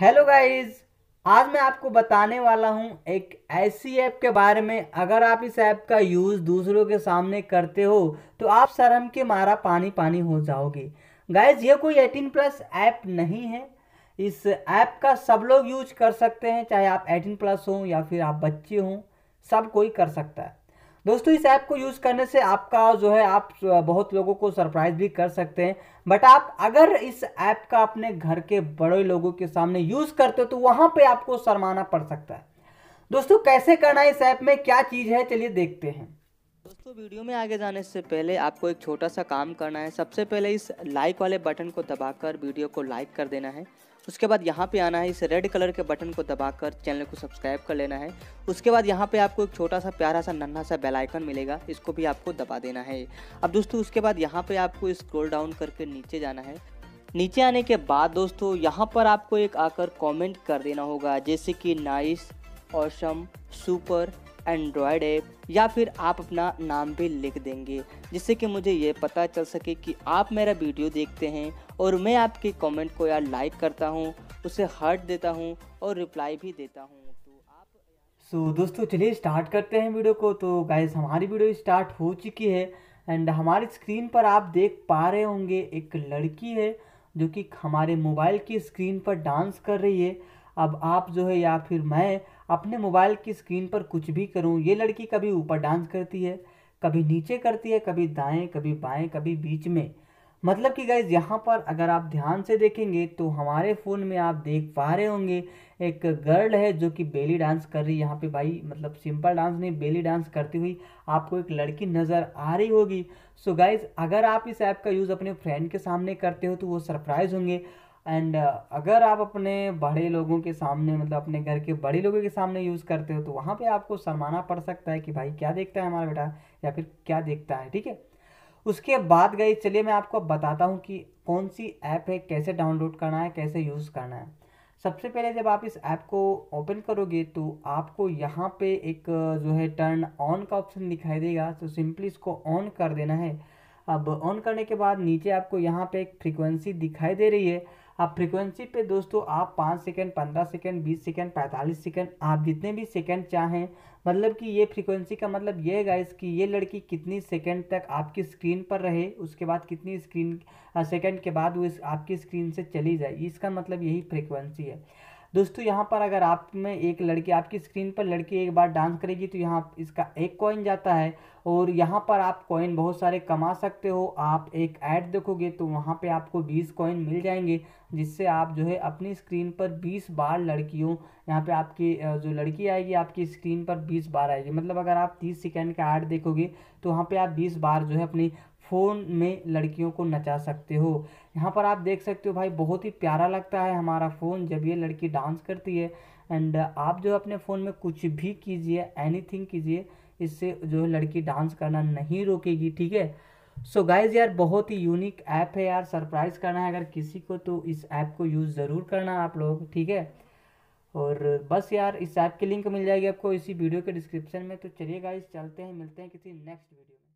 hello guys आज मैं आपको बताने वाला हूं एक ऐसी ऐप के बारे में अगर आप इस ऐप का यूज़ दूसरों के सामने करते हो तो आप शर्म के मारा पानी पानी हो जाओगे गाइस ये कोई एटीन प्लस ऐप नहीं है इस ऐप का सब लोग यूज कर सकते हैं चाहे आप एटीन प्लस हों या फिर आप बच्चे हों सब कोई कर सकता है दोस्तों इस ऐप को यूज़ करने से आपका जो है आप बहुत लोगों को सरप्राइज भी कर सकते हैं बट आप अगर इस ऐप का अपने घर के बड़े लोगों के सामने यूज़ करते हो तो वहाँ पे आपको शर्माना पड़ सकता है दोस्तों कैसे करना है इस ऐप में क्या चीज़ है चलिए देखते हैं दोस्तों वीडियो में आगे जाने से पहले आपको एक छोटा सा काम करना है सबसे पहले इस लाइक वाले बटन को दबाकर वीडियो को लाइक कर देना है उसके बाद यहाँ पे आना है इस रेड कलर के बटन को दबाकर चैनल को सब्सक्राइब कर लेना है उसके बाद यहाँ पे आपको एक छोटा सा प्यारा सा नन्हा सा बेल आइकन मिलेगा इसको भी आपको दबा देना है अब दोस्तों उसके बाद यहाँ पे आपको स्क्रोल डाउन करके नीचे जाना है नीचे आने के बाद दोस्तों यहाँ पर आपको एक आकर कॉमेंट कर देना होगा जैसे कि nice awesome super android app या फिर आप अपना नाम भी लिख देंगे जिससे कि मुझे ये पता चल सके कि आप मेरा वीडियो देखते हैं और मैं आपके कमेंट को या लाइक करता हूँ उसे हार्ट देता हूँ और रिप्लाई भी देता हूँ तो आप सो so, दोस्तों चलिए स्टार्ट करते हैं वीडियो को तो गाइज हमारी वीडियो स्टार्ट हो चुकी है एंड हमारी स्क्रीन पर आप देख पा रहे होंगे एक लड़की है जो कि हमारे मोबाइल की स्क्रीन पर डांस कर रही है अब आप जो है या फिर मैं अपने मोबाइल की स्क्रीन पर कुछ भी करूं ये लड़की कभी ऊपर डांस करती है कभी नीचे करती है कभी दाएं कभी बाएं कभी बीच में मतलब कि गाइज यहाँ पर अगर आप ध्यान से देखेंगे तो हमारे फ़ोन में आप देख पा रहे होंगे एक गर्ल है जो कि बेली डांस कर रही है यहाँ पे भाई मतलब सिंपल डांस नहीं बेली डांस करती हुई आपको एक लड़की नज़र आ रही होगी सो गाइज अगर आप इस ऐप का यूज़ अपने फ्रेंड के सामने करते हो तो वो सरप्राइज़ होंगे एंड uh, अगर आप अपने बड़े लोगों के सामने मतलब अपने घर के बड़े लोगों के सामने यूज़ करते हो तो वहाँ पे आपको शर्माना पड़ सकता है कि भाई क्या देखता है हमारा बेटा या फिर क्या देखता है ठीक है उसके बाद गई चलिए मैं आपको बताता हूँ कि कौन सी ऐप है कैसे डाउनलोड करना है कैसे यूज़ करना है सबसे पहले जब आप इस ऐप को ओपन करोगे तो आपको यहाँ पे एक uh, जो है टर्न ऑन का ऑप्शन दिखाई देगा तो सिंपली इसको ऑन कर देना है अब ऑन करने के बाद नीचे आपको यहाँ पे एक फ्रीक्वेंसी दिखाई दे रही है अब फ्रीक्वेंसी पे दोस्तों आप पाँच सेकेंड पंद्रह सेकेंड बीस सेकेंड पैंतालीस सेकेंड आप जितने भी सेकेंड चाहें मतलब कि ये फ्रीक्वेंसी का मतलब ये है गाइस कि ये लड़की कितनी सेकेंड तक आपकी स्क्रीन पर रहे उसके बाद कितनी स्क्रीन सेकेंड के बाद वो आपकी स्क्रीन से चली जाए इसका मतलब यही फ्रीक्वेंसी है दोस्तों यहाँ पर अगर आप में एक लड़की आपकी स्क्रीन पर लड़की एक बार डांस करेगी तो यहाँ इसका एक कॉइन जाता है और यहाँ पर आप कॉइन बहुत सारे कमा सकते हो आप एक ऐड देखोगे तो वहाँ पे आपको 20 कॉइन मिल जाएंगे जिससे आप जो है अपनी स्क्रीन पर 20 बार लड़कियों यहाँ पे आपकी जो लड़की आएगी आपकी स्क्रीन पर 20 बार आएगी मतलब अगर आप 30 सेकेंड का ऐड देखोगे तो वहाँ पे आप 20 बार जो है अपनी फ़ोन में लड़कियों को नचा सकते हो यहाँ पर आप देख सकते हो भाई बहुत ही प्यारा लगता है हमारा फ़ोन जब ये लड़की डांस करती है एंड आप जो अपने फ़ोन में कुछ भी कीजिए एनीथिंग कीजिए इससे जो है लड़की डांस करना नहीं रोकेगी ठीक है सो so गाइज यार बहुत ही यूनिक ऐप है यार सरप्राइज़ करना है अगर किसी को तो इस ऐप को यूज़ ज़रूर करना आप लोग ठीक है और बस यार इस ऐप की लिंक मिल जाएगी आपको इसी वीडियो के डिस्क्रिप्शन में तो चलिए गाइज चलते हैं मिलते हैं किसी नेक्स्ट वीडियो में